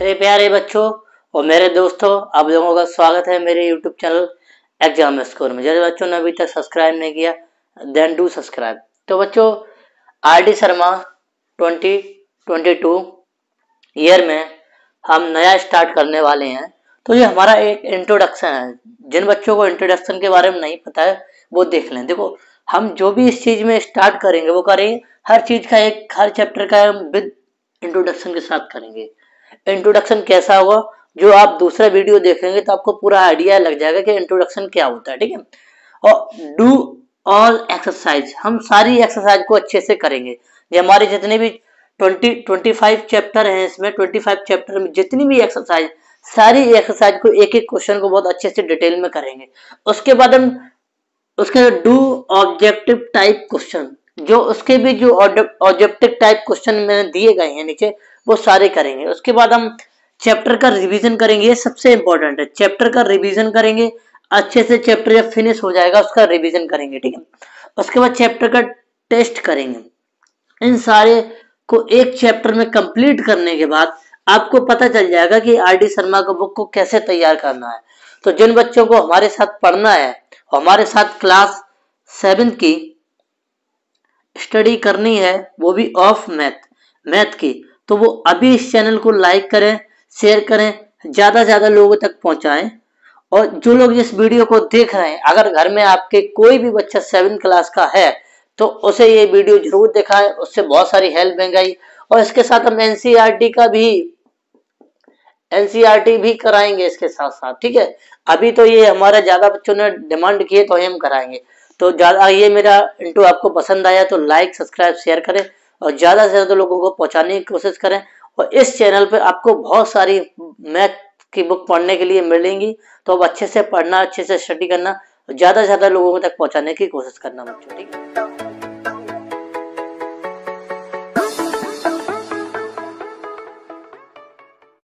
मेरे प्यारे बच्चों और मेरे दोस्तों आप लोगों का स्वागत है मेरे यूट्यूब चैनल एग्जाम स्कोर में जैसे बच्चों ने अभी तक सब्सक्राइब नहीं किया देन डू सब्सक्राइब तो बच्चों आर डी शर्मा 2022 ईयर में हम नया स्टार्ट करने वाले हैं तो ये हमारा एक इंट्रोडक्शन है जिन बच्चों को इंट्रोडक्शन के बारे में नहीं पता है वो देख लें देखो हम जो भी इस चीज में स्टार्ट करेंगे वो करेंगे हर चीज का एक हर चैप्टर का विद इंट्रोडक्शन के साथ करेंगे इंट्रोडक्शन कैसा होगा जो आप दूसरा वीडियो देखेंगे तो आपको पूरा आइडिया लग जाएगा कि इंट्रोडक्शन क्या होता है ठीक है और डू ऑल एक्सरसाइज हम सारी एक्सरसाइज को अच्छे से करेंगे ये हमारे जितने भी ट्वेंटी ट्वेंटी फाइव चैप्टर हैं इसमें ट्वेंटी फाइव चैप्टर में जितनी भी एक्सरसाइज सारी एक्सरसाइज को एक एक क्वेश्चन को बहुत अच्छे से डिटेल में करेंगे उसके बाद हम उसके डू ऑब्जेक्टिव टाइप क्वेश्चन जो उसके भी जो ऑब्जेक्टिव टाइप क्वेश्चन मैंने दिए गए हैं नीचे वो सारे करेंगे उसके बाद हम चैप्टर का रिवीजन करेंगे ये सबसे इंपॉर्टेंट है चैप्टर का रिवीजन करेंगे अच्छे से चैप्टर जब फिनिश हो जाएगा उसका रिवीजन करेंगे ठीक है उसके बाद चैप्टर का टेस्ट करेंगे इन सारे को एक चैप्टर में कंप्लीट करने के बाद आपको पता चल जाएगा कि आर डी शर्मा को बुक को कैसे तैयार करना है तो जिन बच्चों को हमारे साथ पढ़ना है हमारे साथ क्लास सेवन की स्टडी करनी है वो भी ऑफ मैथ मैथ की तो वो अभी इस चैनल को लाइक करें शेयर करें ज़्यादा ज़्यादा लोगों तक पहुंचाएं और जो लोग इस वीडियो को देख रहे हैं अगर घर में आपके कोई भी बच्चा सेवन क्लास का है तो उसे ये वीडियो जरूर दिखाएं उससे बहुत सारी हेल्प मिल गई और इसके साथ हम एनसीईआरटी e का भी एनसीईआरटी e भी कराएंगे इसके साथ साथ ठीक है अभी तो ये हमारे ज्यादा बच्चों ने डिमांड किए तो हम कराएंगे तो ज्यादा ये मेरा इंटू आपको पसंद आया तो लाइक सब्सक्राइब शेयर करें और ज़्यादा से ज़्यादा लोगों को पहुँचाने की कोशिश करें और इस चैनल पर आपको बहुत सारी मैथ की बुक पढ़ने के लिए मिलेंगी तो अब अच्छे से पढ़ना अच्छे से स्टडी करना ज़्यादा से ज़्यादा लोगों तक पहुँचाने की कोशिश करना बच्चों ठीक है